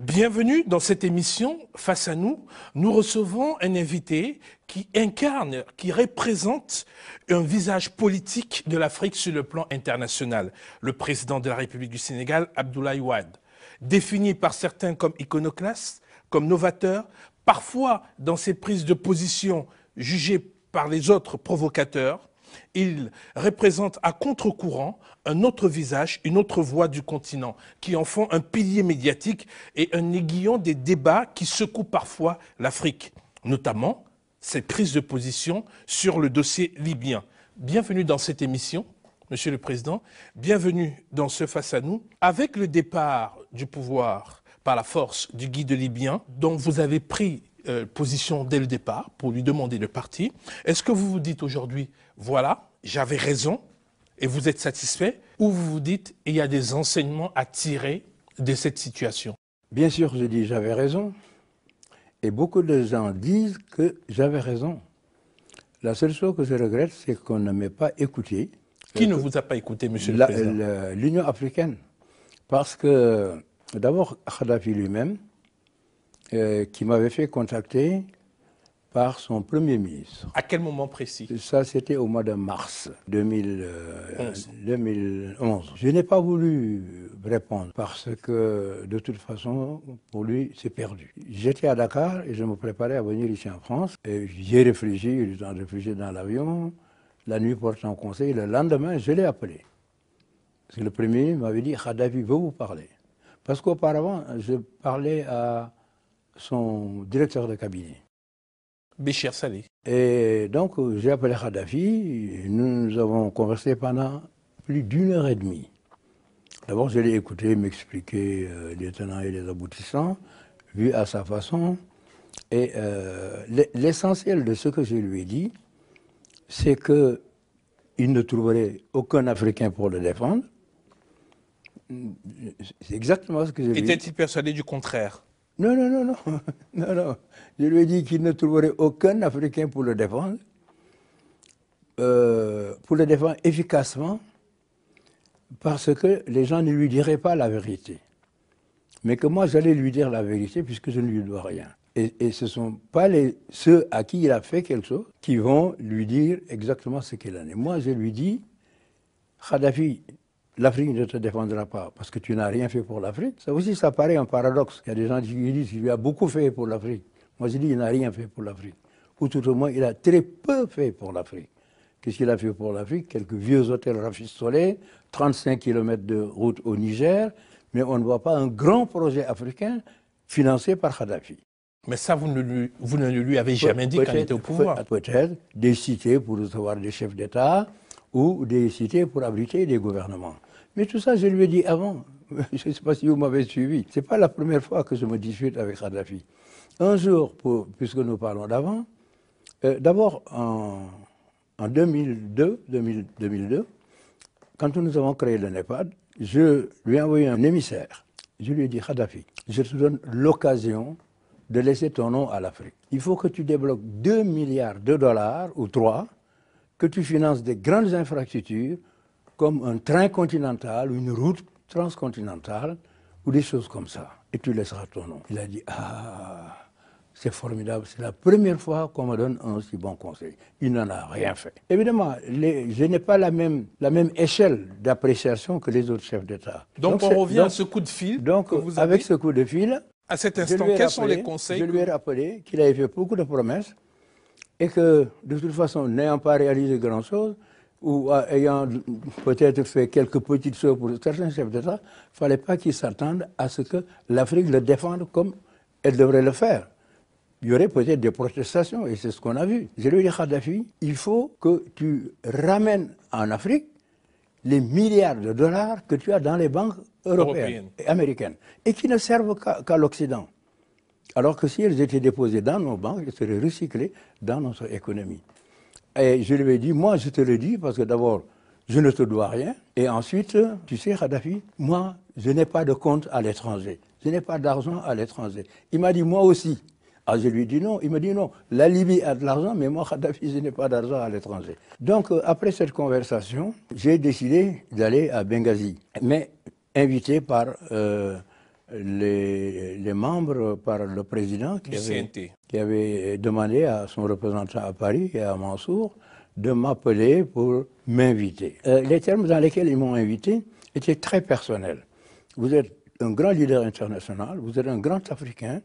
Bienvenue dans cette émission Face à nous. Nous recevons un invité qui incarne, qui représente un visage politique de l'Afrique sur le plan international. Le président de la République du Sénégal, Abdoulaye Wade, défini par certains comme iconoclaste, comme novateur, parfois dans ses prises de position jugées par les autres provocateurs, il représente à contre-courant un autre visage, une autre voix du continent, qui en font un pilier médiatique et un aiguillon des débats qui secouent parfois l'Afrique, notamment cette prise de position sur le dossier libyen. Bienvenue dans cette émission, Monsieur le Président, bienvenue dans ce Face à nous. Avec le départ du pouvoir par la force du guide libyen, dont vous avez pris euh, position dès le départ pour lui demander de partir. Est-ce que vous vous dites aujourd'hui, voilà, j'avais raison et vous êtes satisfait Ou vous vous dites, il y a des enseignements à tirer de cette situation Bien sûr, je dis, j'avais raison. Et beaucoup de gens disent que j'avais raison. La seule chose que je regrette, c'est qu'on ne m'ait pas écouté. Qui ne vous a pas écouté, monsieur le Président L'Union africaine. Parce que, d'abord, Khadafi lui-même, euh, qui m'avait fait contacter par son Premier ministre. À quel moment précis Ça, c'était au mois de mars 2000, 2011. Euh, je n'ai pas voulu répondre parce que, de toute façon, pour lui, c'est perdu. J'étais à Dakar et je me préparais à venir ici en France. J'y ai réfléchi, j'ai réfléchi dans l'avion. La nuit portant conseil, le lendemain, je l'ai appelé. Parce que le Premier ministre m'avait dit, Khadavi veut vous parler. Parce qu'auparavant, je parlais à son directeur de cabinet. Béchir Salé. Et donc j'ai appelé Kadhafi, nous, avons conversé pendant plus d'une heure et demie. D'abord, je l'ai écouté m'expliquer euh, les tenants et les aboutissants, vu à sa façon. Et euh, l'essentiel de ce que je lui ai dit, c'est qu'il ne trouverait aucun Africain pour le défendre. C'est exactement ce que j'ai dit. Était-il persuadé du contraire non, non, non, non, non, non. Je lui ai dit qu'il ne trouverait aucun Africain pour le défendre, euh, pour le défendre efficacement, parce que les gens ne lui diraient pas la vérité. Mais que moi, j'allais lui dire la vérité puisque je ne lui dois rien. Et, ce ne sont pas les, ceux à qui il a fait quelque chose qui vont lui dire exactement ce qu'il en est. Moi, je lui dis, Khadafi l'Afrique ne te défendra pas parce que tu n'as rien fait pour l'Afrique. Ça aussi, ça paraît un paradoxe. Il y a des gens qui disent qu'il a beaucoup fait pour l'Afrique. Moi, je dis qu'il n'a rien fait pour l'Afrique. Ou tout au moins, il a très peu fait pour l'Afrique. Qu'est-ce qu'il a fait pour l'Afrique Quelques vieux hôtels rafistolés, 35 km de route au Niger, mais on ne voit pas un grand projet africain financé par Kadhafi. Mais ça, vous ne lui, vous ne lui avez jamais dit quand il était au pouvoir. Peut-être des cités pour recevoir des chefs d'État ou des cités pour abriter des gouvernements. Mais tout ça, je lui ai dit avant. Je ne sais pas si vous m'avez suivi. Ce n'est pas la première fois que je me dispute avec Kadhafi. Un jour, pour, puisque nous parlons d'avant, euh, d'abord en, 2002, 2002, quand nous avons créé le NEPAD, je lui ai envoyé un émissaire. Je lui ai dit, Kadhafi, je te donne l'occasion de laisser ton nom à l'Afrique. Il faut que tu débloques 2 milliards de dollars ou 3, que tu finances des grandes infrastructures comme un train continental, une route transcontinentale, ou des choses comme ça. Et tu laisseras ton nom. Il a dit, ah, c'est formidable, c'est la première fois qu'on me donne un aussi bon conseil. Il n'en a rien fait. Évidemment, je n'ai pas la même, la même échelle d'appréciation que les autres chefs d'État. Donc, on revient à ce coup de fil. Donc, vous avec ce coup de fil. À cet instant, quels sont les conseils Je lui ai rappelé qu'il avait fait beaucoup de promesses et que, de toute façon, n'ayant pas réalisé grand-chose, ou euh, ayant peut-être fait quelques petites choses pour certains chefs d'État, il ne fallait pas qu'ils s'attendent à ce que l'Afrique le défende comme elle devrait le faire. Il y aurait peut-être des protestations, et c'est ce qu'on a vu. J'ai il faut que tu ramènes en Afrique les milliards de dollars que tu as dans les banques européennes, et américaines, et qui ne servent qu'à l'Occident. Alors que si elles étaient déposées dans nos banques, elles seraient recyclées dans notre économie. Et je lui ai dit, moi je te le dis parce que d'abord, je ne te dois rien. Et ensuite, tu sais, Kadhafi, moi, je n'ai pas de compte à l'étranger. Je n'ai pas d'argent à l'étranger. Il m'a dit, moi aussi. Ah, je lui ai dit non. Il me dit non. La Libye a de l'argent, mais moi, Kadhafi, je n'ai pas d'argent à l'étranger. Donc, euh, après cette conversation, j'ai décidé d'aller à Benghazi, mais invité par euh, les, membres par le président qui avait, demandé à son représentant à Paris et à Mansour de m'appeler pour m'inviter. Euh, les termes dans lesquels ils m'ont invité étaient très personnels. Vous êtes un grand leader international, vous êtes un grand Africain,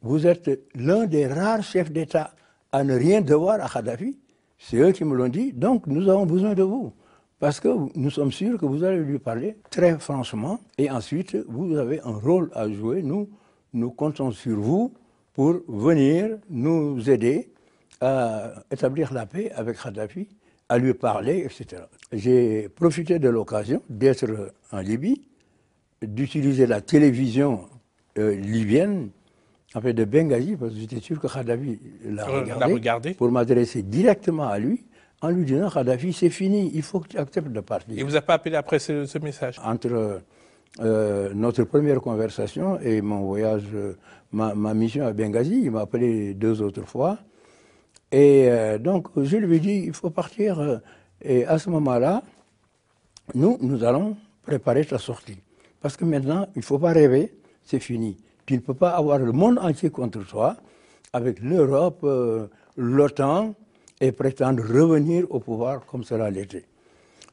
vous êtes l'un des rares chefs d'État à ne rien devoir à Kadhafi. C'est eux qui me l'ont dit, donc nous avons besoin de vous. Parce que nous sommes sûrs que vous allez lui parler très franchement. Et ensuite, vous avez un rôle à jouer. Nous, nous comptons sur vous pour venir nous aider à établir la paix avec Kadhafi, à lui parler, etc. J'ai profité de l'occasion d'être en Libye, d'utiliser la télévision euh, libyenne, en fait de Benghazi, parce que j'étais sûr que Kadhafi l'a regardé, pour m'adresser directement à lui en lui disant Kadhafi, c'est fini, il faut que tu acceptes de partir. Il ne vous a pas appelé après ce, message Entre euh, notre première conversation et mon voyage, euh, ma, mission à Benghazi, il m'a appelé deux autres fois. Et euh, donc, je lui ai dit il faut partir. Et à ce moment-là, nous, nous allons préparer ta sortie. Parce que maintenant, il ne faut pas rêver, c'est fini. Tu ne peux pas avoir le monde entier contre toi, avec l'Europe, l'OTAN, et prétendre revenir au pouvoir comme cela l'était.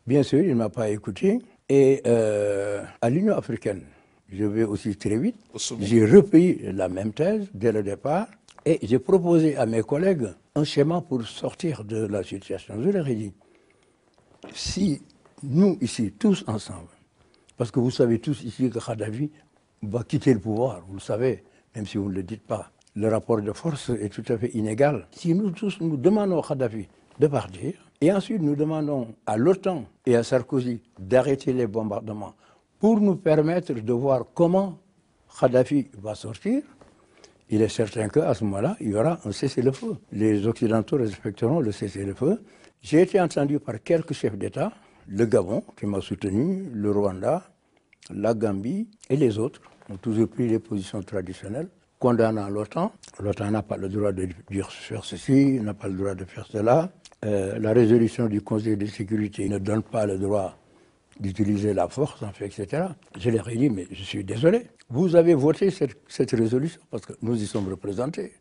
Bien sûr, il ne m'a pas écouté. Et euh, à l'Union africaine, je vais aussi très vite, j'ai repris la même thèse dès le départ et j'ai proposé à mes collègues un schéma pour sortir de la situation. Je leur ai dit, si nous ici, tous ensemble, parce que vous savez tous ici que Khadavi va quitter le pouvoir, vous le savez, même si vous ne le dites pas, le rapport de force est tout à fait inégal. Si nous tous nous demandons à Kadhafi de partir, et ensuite nous demandons à l'OTAN et à Sarkozy d'arrêter les bombardements pour nous permettre de voir comment Kadhafi va sortir, il est certain qu'à ce moment-là, il y aura un cessez-le-feu. Les Occidentaux respecteront le cessez-le-feu. J'ai été entendu par quelques chefs d'État, le Gabon qui m'a soutenu, le Rwanda, la Gambie et les autres ont toujours pris les positions traditionnelles condamnant l'OTAN. L'OTAN n'a pas le droit de dire faire ceci, n'a pas le droit de faire cela. Euh, la résolution du Conseil de sécurité ne donne pas le droit d'utiliser la force, en fait, etc. Je l'ai ai mais je suis désolé. Vous avez voté cette, cette résolution parce que nous y sommes représentés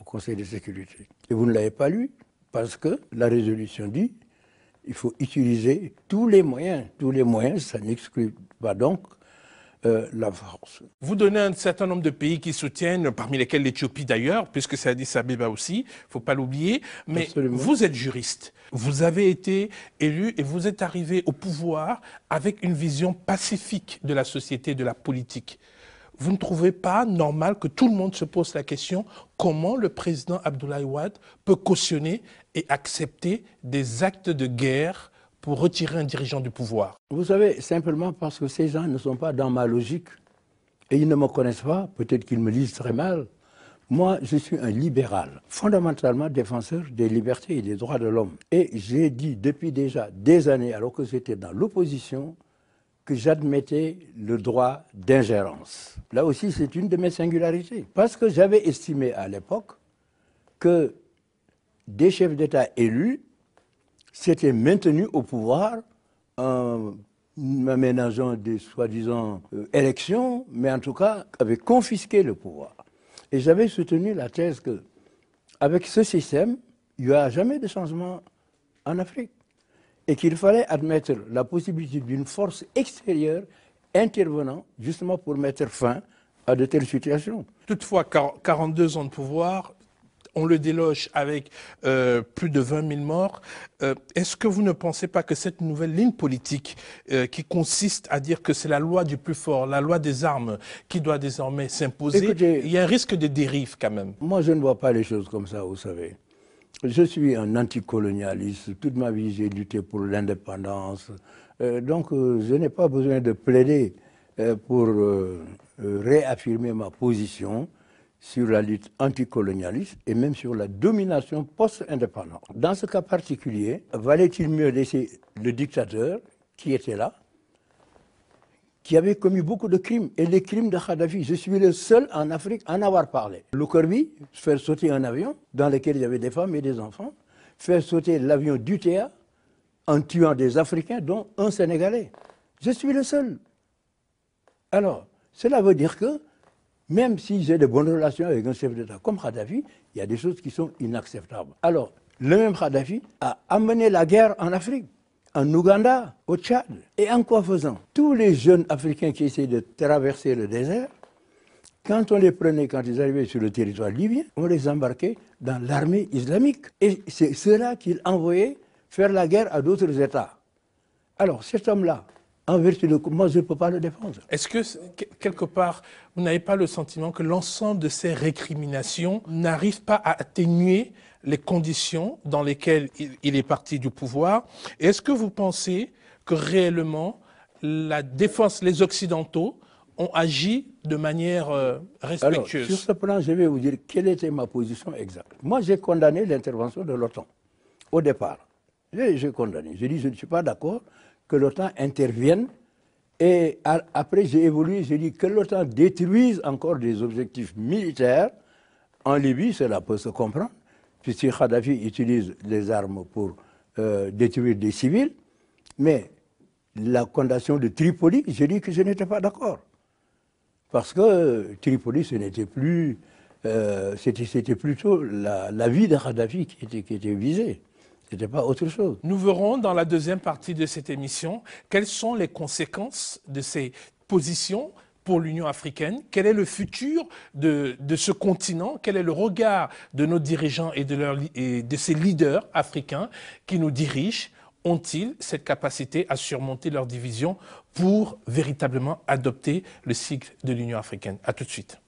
au Conseil de sécurité. Et vous ne l'avez pas lu parce que la résolution dit il faut utiliser tous les moyens. Tous les moyens, ça n'exclut pas donc euh, vous donnez un certain nombre de pays qui soutiennent, parmi lesquels l'Éthiopie d'ailleurs, puisque c'est Addis Abeba aussi, il faut pas l'oublier, mais vous êtes juriste, vous avez été élu et vous êtes arrivé au pouvoir avec une vision pacifique de la société, de la politique. Vous ne trouvez pas normal que tout le monde se pose la question comment le président Abdoulaye Wade peut cautionner et accepter des actes de guerre retirer un dirigeant du pouvoir Vous savez, simplement parce que ces gens ne sont pas dans ma logique et ils ne me connaissent pas, peut-être qu'ils me lisent très mal. Moi, je suis un libéral, fondamentalement défenseur des libertés et des droits de l'homme. Et j'ai dit depuis déjà des années, alors que j'étais dans l'opposition, que j'admettais le droit d'ingérence. Là aussi, c'est une de mes singularités. Parce que j'avais estimé à l'époque que des chefs d'État élus s'était maintenu au pouvoir en aménageant des soi-disant euh, élections, mais en tout cas avait confisqué le pouvoir. Et j'avais soutenu la thèse que, avec ce système, il n'y a jamais de changement en Afrique. Et qu'il fallait admettre la possibilité d'une force extérieure intervenant justement pour mettre fin à de telles situations. Toutefois, 42 ans de pouvoir, on le déloge avec euh, plus de 20 000 morts. Euh, est-ce que vous ne pensez pas que cette nouvelle ligne politique euh, qui consiste à dire que c'est la loi du plus fort, la loi des armes qui doit désormais s'imposer, il y a un risque de dérive quand même Moi, je ne vois pas les choses comme ça, vous savez. Je suis un anticolonialiste. Toute ma vie, j'ai lutté pour l'indépendance. donc, je n'ai pas besoin de plaider pour réaffirmer ma position sur la lutte anticolonialiste et même sur la domination post-indépendante. Dans ce cas particulier, valait-il mieux laisser le dictateur qui était là, qui avait commis beaucoup de crimes, et les crimes de Kadhafi. Je suis le seul en Afrique à en avoir parlé. Le Corbi, faire sauter un avion dans lequel il y avait des femmes et des enfants, faire sauter l'avion du en tuant des Africains, dont un Sénégalais. Je suis le seul. Alors, cela veut dire que même si j'ai de bonnes relations avec un chef d'État comme Kadhafi, il y a des choses qui sont inacceptables. Alors, le même Kadhafi a amené la guerre en Afrique, en Ouganda, au Tchad. Et en quoi faisant Tous les jeunes Africains qui essayaient de traverser le désert, quand on les prenait, quand ils arrivaient sur le territoire libyen, on les embarquait dans l'armée islamique. Et c'est cela qu'il envoyait faire la guerre à d'autres États. Alors cet homme-là, en vertu de moi, je ne peux pas le défendre. Est-ce que, quelque part, vous n'avez pas le sentiment que l'ensemble de ces récriminations n'arrive pas à atténuer les conditions dans lesquelles il, est parti du pouvoir Est-ce que vous pensez que réellement, la défense, les Occidentaux ont agi de manière euh, respectueuse Sur ce plan, je vais vous dire quelle était ma position exacte. Moi, j'ai condamné l'intervention de l'OTAN au départ. J'ai condamné. Je dis « je ne suis pas d'accord que l'OTAN intervienne. Et après, j'ai évolué, j'ai dit que l'OTAN détruise encore des objectifs militaires. En Libye, cela peut se comprendre, puisque Kadhafi utilise les armes pour euh, détruire des civils. Mais la condamnation de Tripoli, j'ai dit que je n'étais pas d'accord. Parce que Tripoli, ce n'était plus. Euh, c'était plutôt la, vie de Kadhafi qui était visée pas autre chose. Nous verrons dans la deuxième partie de cette émission quelles sont les conséquences de ces positions pour l'Union africaine Quel est le futur de, ce continent Quel est le regard de nos dirigeants et de, de ces leaders africains qui nous dirigent Ont-ils cette capacité à surmonter leur division pour véritablement adopter le cycle de l'Union africaine À tout de suite.